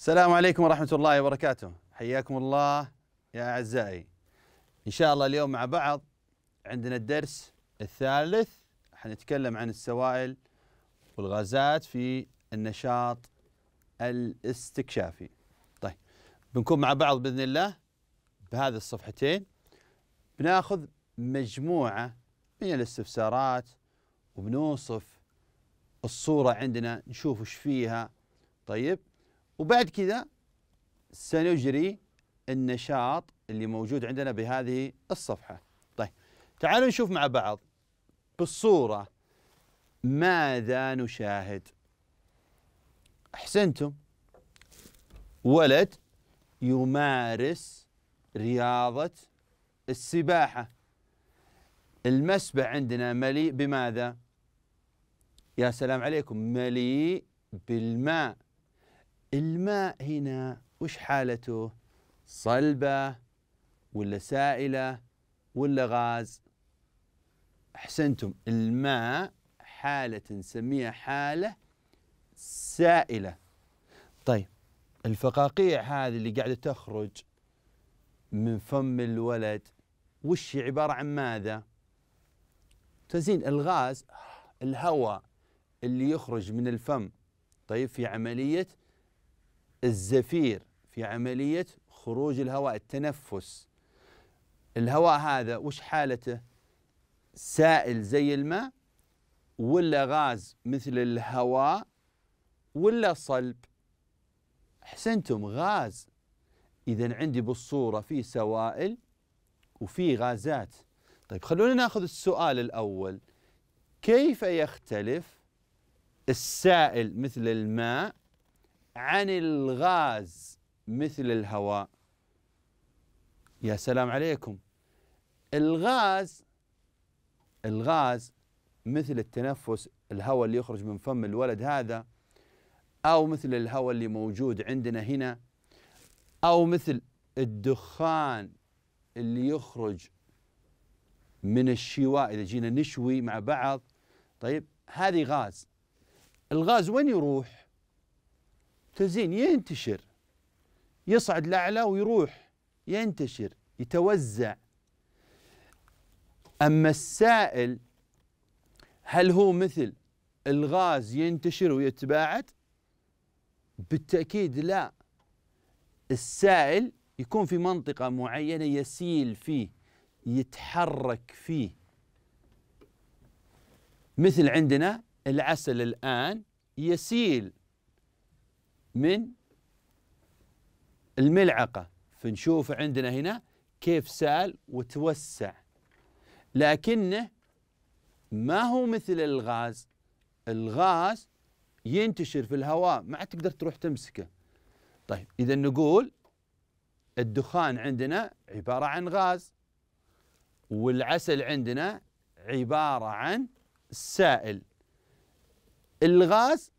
السلام عليكم ورحمة الله وبركاته حياكم الله يا أعزائي إن شاء الله اليوم مع بعض عندنا الدرس الثالث حنتكلم عن السوائل والغازات في النشاط الاستكشافي طيب بنكون مع بعض بإذن الله بهذه الصفحتين بناخذ مجموعة من الاستفسارات وبنوصف الصورة عندنا نشوف وش فيها طيب وبعد كذا سنجري النشاط اللي موجود عندنا بهذه الصفحة طيب تعالوا نشوف مع بعض بالصورة ماذا نشاهد أحسنتم ولد يمارس رياضة السباحة المسبح عندنا مليء بماذا؟ يا سلام عليكم مليء بالماء الماء هنا وش حالته صلبة ولا سائلة ولا غاز أحسنتم الماء حالة نسميها حالة سائلة طيب الفقاقيع هذه اللي قاعدة تخرج من فم الولد وش عبارة عن ماذا تزين الغاز الهواء اللي يخرج من الفم طيب في عملية الزفير في عملية خروج الهواء التنفس الهواء هذا وش حالته سائل زي الماء ولا غاز مثل الهواء ولا صلب احسنتم غاز اذا عندي بالصوره في سوائل وفي غازات طيب خلونا ناخذ السؤال الاول كيف يختلف السائل مثل الماء عن الغاز مثل الهواء يا سلام عليكم الغاز الغاز مثل التنفس الهواء اللي يخرج من فم الولد هذا او مثل الهواء اللي موجود عندنا هنا او مثل الدخان اللي يخرج من الشواء اذا جينا نشوي مع بعض طيب هذه غاز الغاز وين يروح تزين ينتشر يصعد لأعلى ويروح ينتشر يتوزع أما السائل هل هو مثل الغاز ينتشر ويتباعد بالتأكيد لا السائل يكون في منطقة معينة يسيل فيه يتحرك فيه مثل عندنا العسل الآن يسيل من الملعقة فنشوف عندنا هنا كيف سال وتوسع لكنه ما هو مثل الغاز الغاز ينتشر في الهواء ما عاد تقدر تروح تمسكه طيب إذا نقول الدخان عندنا عبارة عن غاز والعسل عندنا عبارة عن سائل الغاز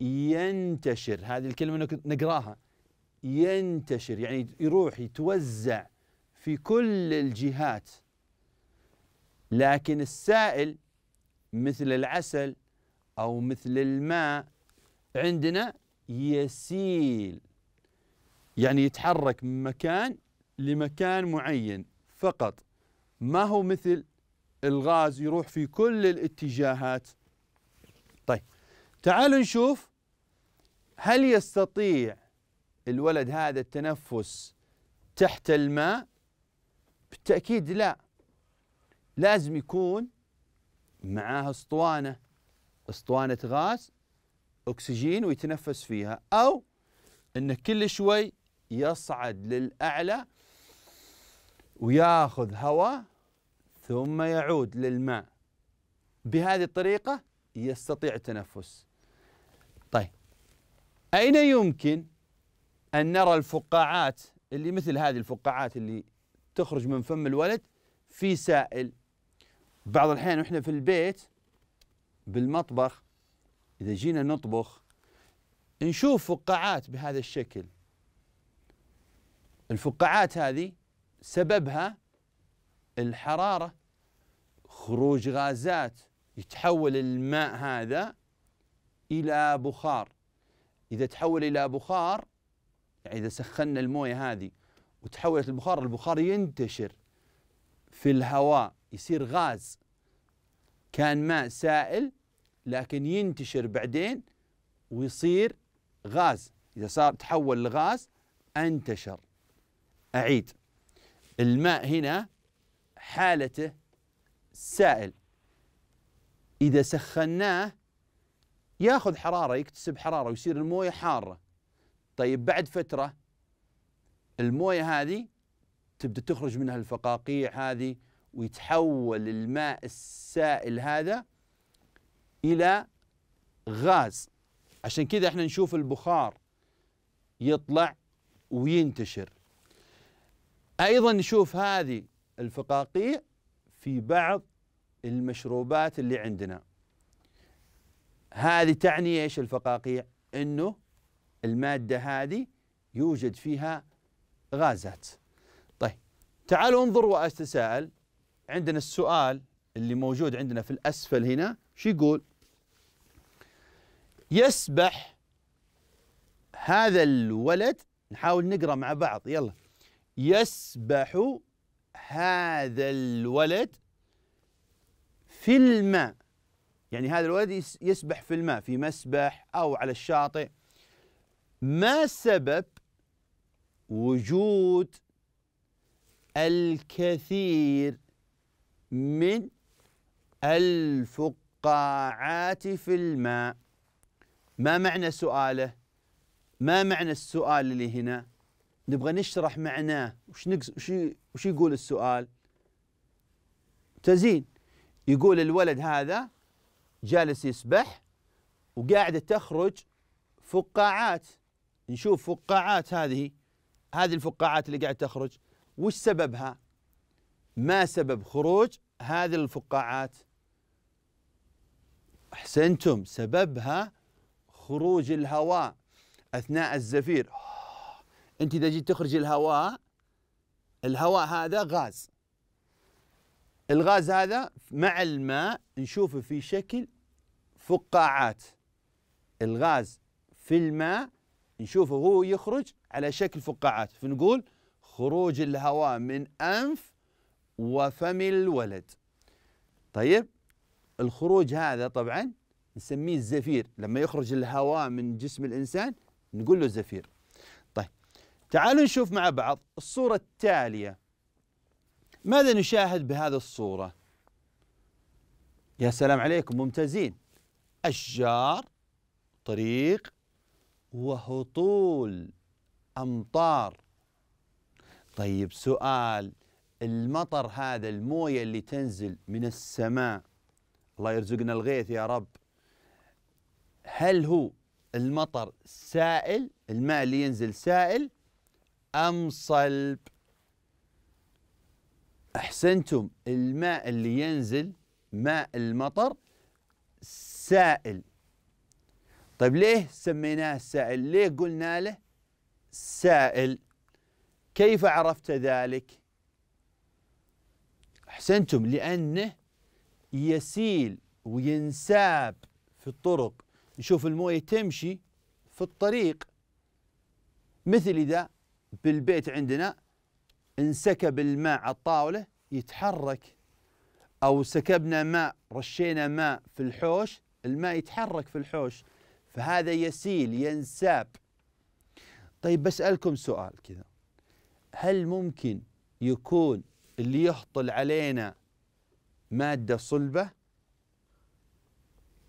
ينتشر هذه الكلمة نقراها ينتشر يعني يروح يتوزع في كل الجهات لكن السائل مثل العسل أو مثل الماء عندنا يسيل يعني يتحرك من مكان لمكان معين فقط ما هو مثل الغاز يروح في كل الاتجاهات تعالوا نشوف هل يستطيع الولد هذا التنفس تحت الماء بالتأكيد لا لازم يكون معاه اسطوانة اسطوانة غاز اكسجين ويتنفس فيها او انه كل شوي يصعد للاعلى وياخذ هواء ثم يعود للماء بهذه الطريقة يستطيع التنفس أين يمكن أن نرى الفقاعات اللي مثل هذه الفقاعات اللي تخرج من فم الولد في سائل بعض الأحيان وإحنا في البيت بالمطبخ إذا جينا نطبخ نشوف فقاعات بهذا الشكل الفقاعات هذه سببها الحرارة خروج غازات يتحول الماء هذا إلى بخار إذا تحول إلى بخار يعني إذا سخنا الموية هذه وتحولت البخار البخار ينتشر في الهواء يصير غاز كان ماء سائل لكن ينتشر بعدين ويصير غاز إذا صار تحول لغاز انتشر أعيد الماء هنا حالته سائل إذا سخناه ياخذ حراره يكتسب حراره ويصير المويه حاره طيب بعد فتره المويه هذه تبدا تخرج منها الفقاقيع هذه ويتحول الماء السائل هذا الى غاز عشان كذا احنا نشوف البخار يطلع وينتشر ايضا نشوف هذه الفقاقيع في بعض المشروبات اللي عندنا هذه تعني ايش الفقاقيع؟ انه الماده هذه يوجد فيها غازات. طيب تعالوا انظروا واتساءل عندنا السؤال اللي موجود عندنا في الاسفل هنا شو يقول؟ يسبح هذا الولد نحاول نقرا مع بعض يلا يسبح هذا الولد في الماء يعني هذا الولد يسبح في الماء في مسبح أو على الشاطئ ما سبب وجود الكثير من الفقاعات في الماء ما معنى سؤاله ما معنى السؤال اللي هنا نبغى نشرح معناه وش, نقص وش, وش يقول السؤال تزين يقول الولد هذا جالس يسبح وقاعدة تخرج فقاعات نشوف فقاعات هذه هذه الفقاعات اللي قاعد تخرج وش سببها ما سبب خروج هذه الفقاعات احسنتم سببها خروج الهواء اثناء الزفير انت اذا جيت تخرج الهواء الهواء هذا غاز الغاز هذا مع الماء نشوفه في شكل فقاعات الغاز في الماء نشوفه هو يخرج على شكل فقاعات فنقول خروج الهواء من أنف وفم الولد طيب الخروج هذا طبعا نسميه الزفير لما يخرج الهواء من جسم الإنسان نقول له زفير طيب تعالوا نشوف مع بعض الصورة التالية ماذا نشاهد بهذه الصورة؟ يا سلام عليكم ممتازين أشجار طريق وهطول أمطار طيب سؤال المطر هذا الموية اللي تنزل من السماء الله يرزقنا الغيث يا رب هل هو المطر سائل الماء اللي ينزل سائل أم صلب احسنتم الماء اللي ينزل ماء المطر سائل طيب ليه سميناه سائل ليه قلنا له سائل كيف عرفت ذلك احسنتم لانه يسيل وينساب في الطرق نشوف المويه تمشي في الطريق مثل اذا بالبيت عندنا انسكب الماء على الطاوله يتحرك أو سكبنا ماء رشينا ماء في الحوش الماء يتحرك في الحوش فهذا يسيل ينساب طيب بسألكم سؤال كذا هل ممكن يكون اللي يهطل علينا مادة صلبة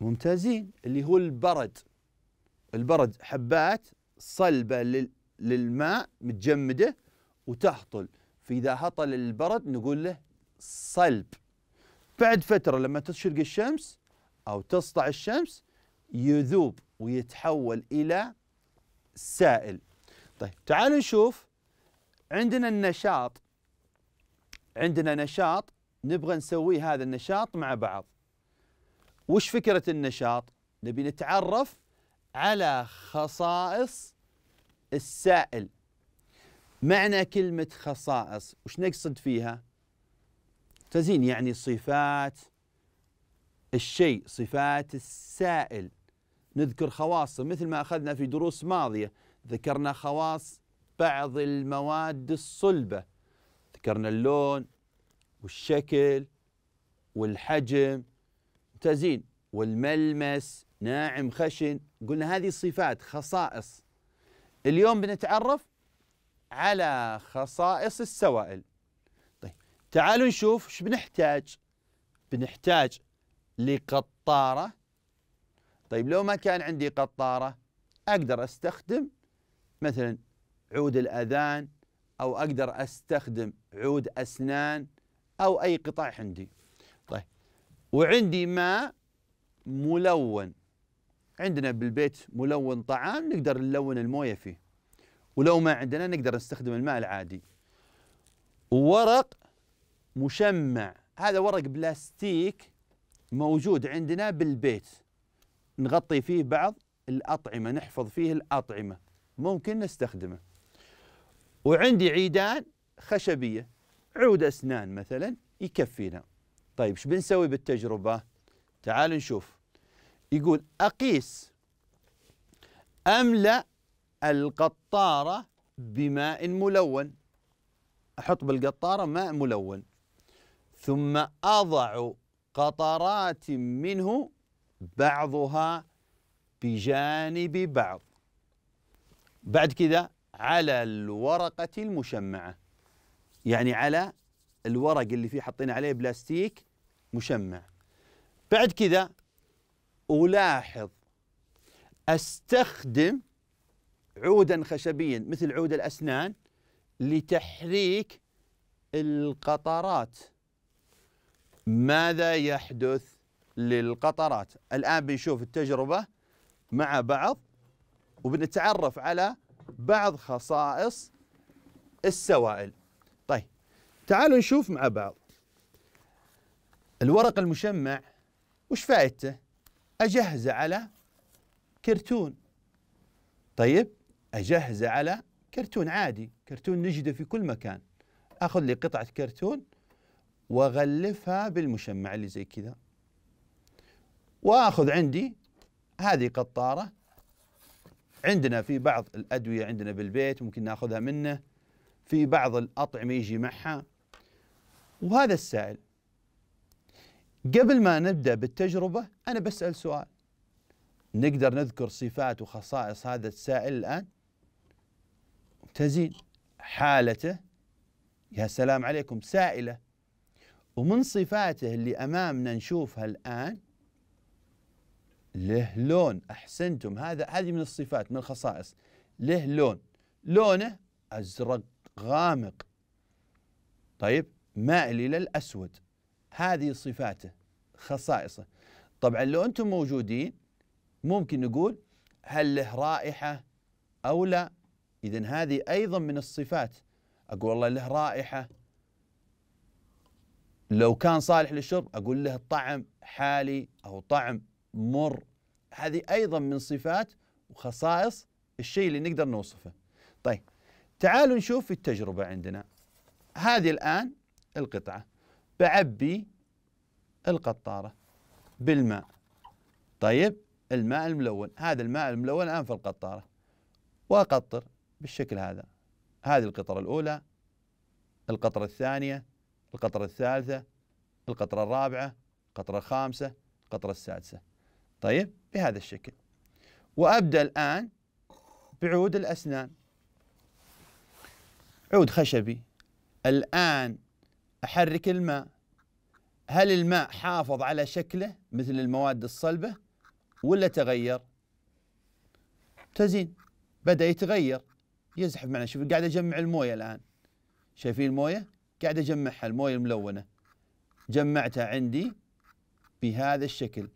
ممتازين اللي هو البرد البرد حبات صلبة للماء متجمدة وتهطل فإذا هطل البرد نقول له صلب بعد فترة لما تشرق الشمس أو تسطع الشمس يذوب ويتحول إلى سائل طيب تعالوا نشوف عندنا النشاط عندنا نشاط نبغى نسوي هذا النشاط مع بعض وش فكرة النشاط؟ نبي نتعرف على خصائص السائل معنى كلمة خصائص وش نقصد فيها تزين يعني صفات الشيء صفات السائل نذكر خواصه مثل ما أخذنا في دروس ماضية ذكرنا خواص بعض المواد الصلبة ذكرنا اللون والشكل والحجم تزين والملمس ناعم خشن قلنا هذه صفات خصائص اليوم بنتعرف على خصائص السوائل طيب تعالوا نشوف ايش بنحتاج بنحتاج لقطارة طيب لو ما كان عندي قطارة أقدر أستخدم مثلا عود الأذان أو أقدر أستخدم عود أسنان أو أي قطع عندي طيب وعندي ماء ملون عندنا بالبيت ملون طعام نقدر نلون المويه فيه ولو ما عندنا نقدر نستخدم الماء العادي وورق مشمع هذا ورق بلاستيك موجود عندنا بالبيت نغطي فيه بعض الأطعمة نحفظ فيه الأطعمة ممكن نستخدمه وعندي عيدان خشبية عود أسنان مثلا يكفينا طيب ايش بنسوي بالتجربة تعالوا نشوف يقول أقيس أملأ القطارة بماء ملون أحط بالقطارة ماء ملون ثم أضع قطرات منه بعضها بجانب بعض بعد كذا على الورقة المشمعة يعني على الورق اللي فيه حطينا عليه بلاستيك مشمع بعد كذا ألاحظ أستخدم عودا خشبيا مثل عود الأسنان لتحريك القطرات ماذا يحدث للقطرات الآن بنشوف التجربة مع بعض وبنتعرف على بعض خصائص السوائل طيب تعالوا نشوف مع بعض الورق المشمع وش فائدته أجهزه على كرتون طيب اجهزه على كرتون عادي كرتون نجده في كل مكان اخذ لي قطعه كرتون واغلفها بالمشمع اللي زي كذا واخذ عندي هذه قطاره عندنا في بعض الادويه عندنا بالبيت ممكن ناخذها منه في بعض الاطعمه يجي معها وهذا السائل قبل ما نبدا بالتجربه انا بسال سؤال نقدر نذكر صفات وخصائص هذا السائل الان تزيد حالته يا سلام عليكم سائله ومن صفاته اللي امامنا نشوفها الان له لون احسنتم هذا هذه من الصفات من الخصائص له لون لونه ازرق غامق طيب مائل الى الاسود هذه صفاته خصائصه طبعا لو انتم موجودين ممكن نقول هل له رائحه او لا إذا هذه أيضا من الصفات أقول والله له رائحة لو كان صالح للشرب أقول له طعم حالي أو طعم مر هذه أيضا من صفات وخصائص الشيء اللي نقدر نوصفه طيب تعالوا نشوف في التجربة عندنا هذه الآن القطعة بعبي القطارة بالماء طيب الماء الملون هذا الماء الملون الآن في القطارة وأقطر بالشكل هذا هذه القطرة الأولى القطرة الثانية القطرة الثالثة القطرة الرابعة القطرة الخامسة القطرة السادسة طيب بهذا الشكل وأبدأ الآن بعود الأسنان عود خشبي الآن أحرك الماء هل الماء حافظ على شكله مثل المواد الصلبة ولا تغير؟ تزين بدأ يتغير يزحف معنا شوف قاعد اجمع المويه الان شايفين المويه قاعد اجمعها المويه الملونه جمعتها عندي بهذا الشكل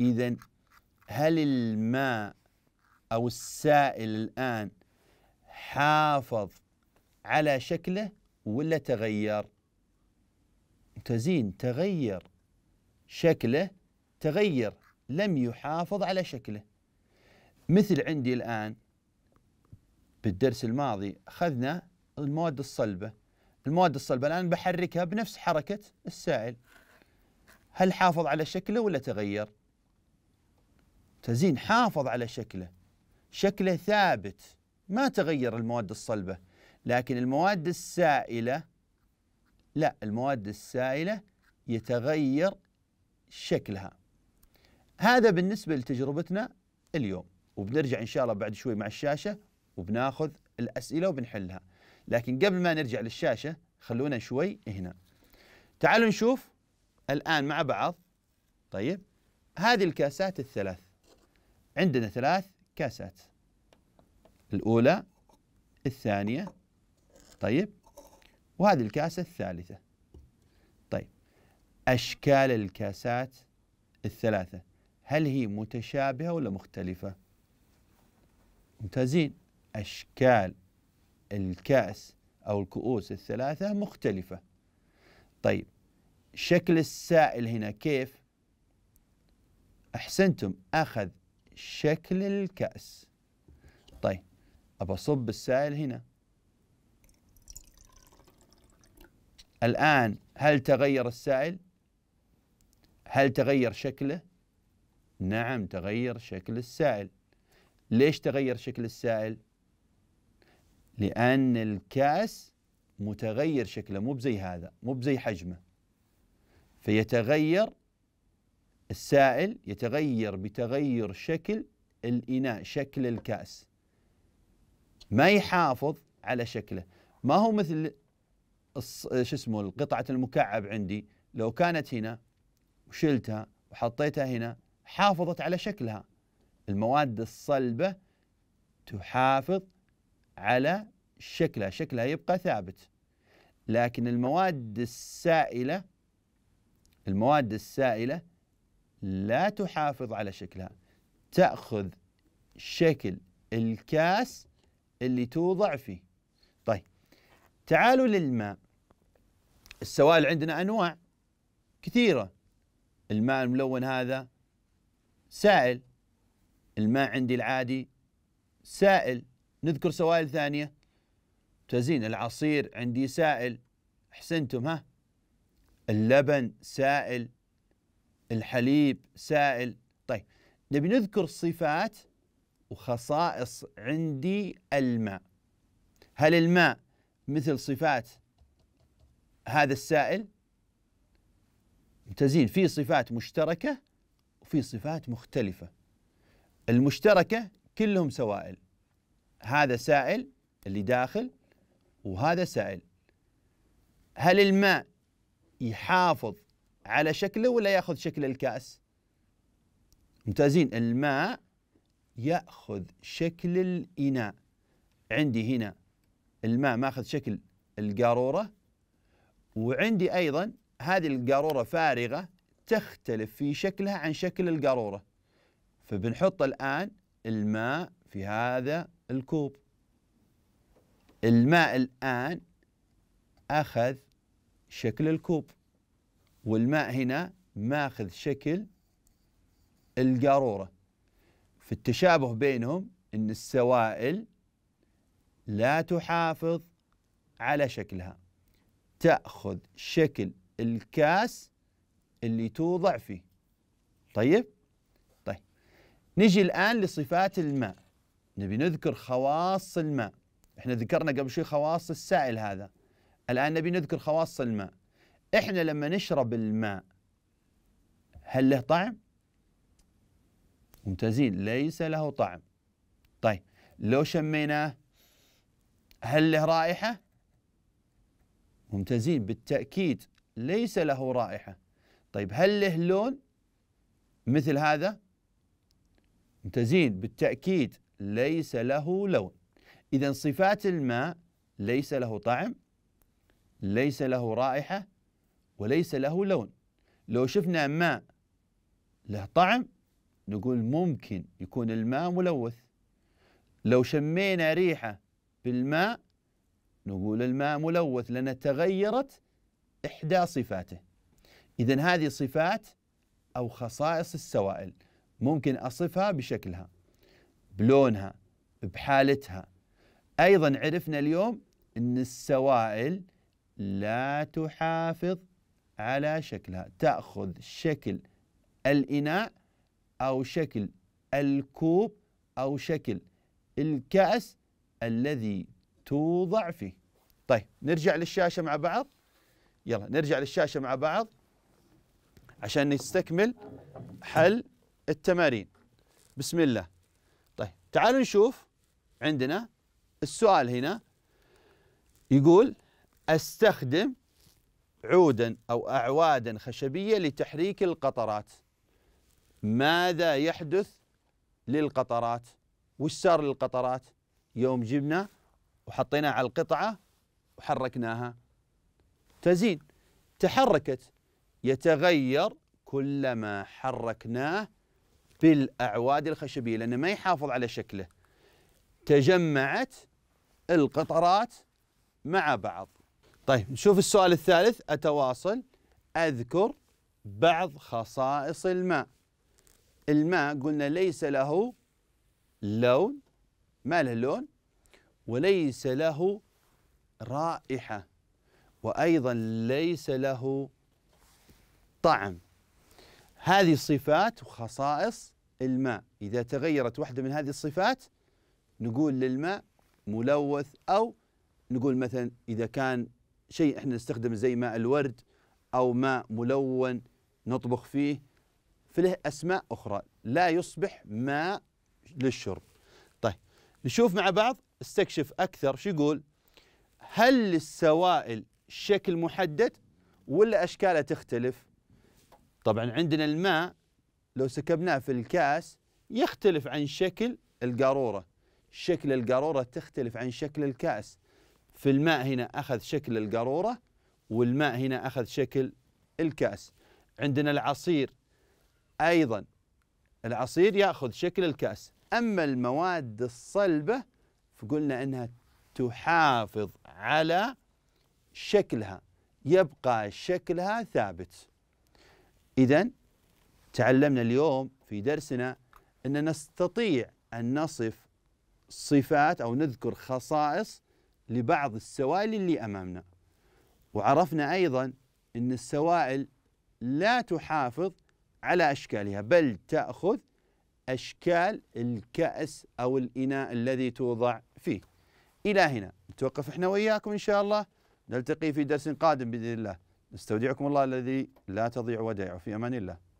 اذا هل الماء او السائل الان حافظ على شكله ولا تغير تزين تغير شكله تغير لم يحافظ على شكله مثل عندي الآن بالدرس الماضي أخذنا المواد الصلبة المواد الصلبة الآن بحركها بنفس حركة السائل هل حافظ على شكله ولا تغير؟ تزين حافظ على شكله شكله ثابت ما تغير المواد الصلبة لكن المواد السائلة لا المواد السائلة يتغير شكلها هذا بالنسبة لتجربتنا اليوم وبنرجع إن شاء الله بعد شوي مع الشاشة وبناخذ الأسئلة وبنحلها لكن قبل ما نرجع للشاشة خلونا شوي هنا تعالوا نشوف الآن مع بعض طيب هذه الكاسات الثلاث عندنا ثلاث كاسات الأولى الثانية طيب وهذه الكاسة الثالثة طيب أشكال الكاسات الثلاثة هل هي متشابهة ولا مختلفة؟ ممتازين أشكال الكأس أو الكؤوس الثلاثة مختلفة طيب شكل السائل هنا كيف أحسنتم أخذ شكل الكأس طيب أبى أصب السائل هنا الآن هل تغير السائل؟ هل تغير شكله؟ نعم تغير شكل السائل ليش تغير شكل السائل؟ لأن الكأس متغير شكله مو بزي هذا مو بزي حجمه فيتغير السائل يتغير بتغير شكل الإناء شكل الكأس ما يحافظ على شكله ما هو مثل شو اسمه قطعة المكعب عندي لو كانت هنا وشلتها وحطيتها هنا حافظت على شكلها المواد الصلبة تحافظ على شكلها شكلها يبقى ثابت لكن المواد السائلة المواد السائلة لا تحافظ على شكلها تأخذ شكل الكاس اللي توضع فيه طيب تعالوا للماء السوائل عندنا أنواع كثيرة الماء الملون هذا سائل الماء عندي العادي سائل نذكر سوائل ثانية تزين العصير عندي سائل أحسنتم ها اللبن سائل الحليب سائل طيب نبي نذكر صفات وخصائص عندي الماء هل الماء مثل صفات هذا السائل تزين في صفات مشتركة وفي صفات مختلفة المشتركة كلهم سوائل هذا سائل اللي داخل وهذا سائل هل الماء يحافظ على شكله ولا ياخذ شكل الكاس ممتازين الماء ياخذ شكل الاناء عندي هنا الماء ماخذ شكل القاروره وعندي ايضا هذه القاروره فارغه تختلف في شكلها عن شكل القاروره فبنحط الان الماء في هذا الكوب الماء الآن أخذ شكل الكوب والماء هنا ماخذ شكل القارورة في التشابه بينهم أن السوائل لا تحافظ على شكلها تأخذ شكل الكاس اللي توضع فيه طيب طيب نجي الآن لصفات الماء نبي نذكر خواص الماء احنا ذكرنا قبل شوي خواص السائل هذا الآن نبي نذكر خواص الماء احنا لما نشرب الماء هل له طعم؟ ممتازين ليس له طعم طيب لو شميناه هل له رائحة؟ ممتازين بالتأكيد ليس له رائحة طيب هل له لون مثل هذا؟ ممتازين بالتأكيد ليس له لون إذا صفات الماء ليس له طعم ليس له رائحة وليس له لون لو شفنا ماء له طعم نقول ممكن يكون الماء ملوث لو شمينا ريحة بالماء نقول الماء ملوث لأن تغيرت إحدى صفاته إذا هذه صفات أو خصائص السوائل ممكن أصفها بشكلها بلونها بحالتها ايضا عرفنا اليوم ان السوائل لا تحافظ على شكلها تاخذ شكل الاناء او شكل الكوب او شكل الكاس الذي توضع فيه طيب نرجع للشاشه مع بعض يلا نرجع للشاشه مع بعض عشان نستكمل حل التمارين بسم الله تعالوا نشوف عندنا السؤال هنا يقول استخدم عودا او اعوادا خشبيه لتحريك القطرات ماذا يحدث للقطرات وش صار للقطرات يوم جبنا وحطيناها على القطعه وحركناها تزين تحركت يتغير كلما حركناه في الأعواد الخشبية لأنه ما يحافظ على شكله تجمعت القطرات مع بعض طيب نشوف السؤال الثالث أتواصل أذكر بعض خصائص الماء الماء قلنا ليس له لون ما له لون وليس له رائحة وأيضا ليس له طعم هذه الصفات وخصائص الماء إذا تغيرت واحدة من هذه الصفات نقول للماء ملوث أو نقول مثلا إذا كان شيء احنا نستخدمه زي ماء الورد أو ماء ملون نطبخ فيه فله أسماء أخرى لا يصبح ماء للشرب طيب نشوف مع بعض استكشف أكثر شو يقول هل للسوائل شكل محدد ولا أشكالها تختلف طبعا عندنا الماء لو سكبناه في الكاس يختلف عن شكل القارورة شكل القارورة تختلف عن شكل الكأس في الماء هنا أخذ شكل القارورة والماء هنا أخذ شكل الكأس عندنا العصير أيضا العصير يأخذ شكل الكأس أما المواد الصلبة فقلنا أنها تحافظ على شكلها يبقى شكلها ثابت إذا تعلمنا اليوم في درسنا أن نستطيع أن نصف صفات أو نذكر خصائص لبعض السوائل اللي أمامنا وعرفنا أيضا أن السوائل لا تحافظ على أشكالها بل تأخذ أشكال الكأس أو الإناء الذي توضع فيه إلى هنا نتوقف إحنا وإياكم إن شاء الله نلتقي في درس قادم بإذن الله نستودعكم الله الذي لا تضيع ودائعه في امان الله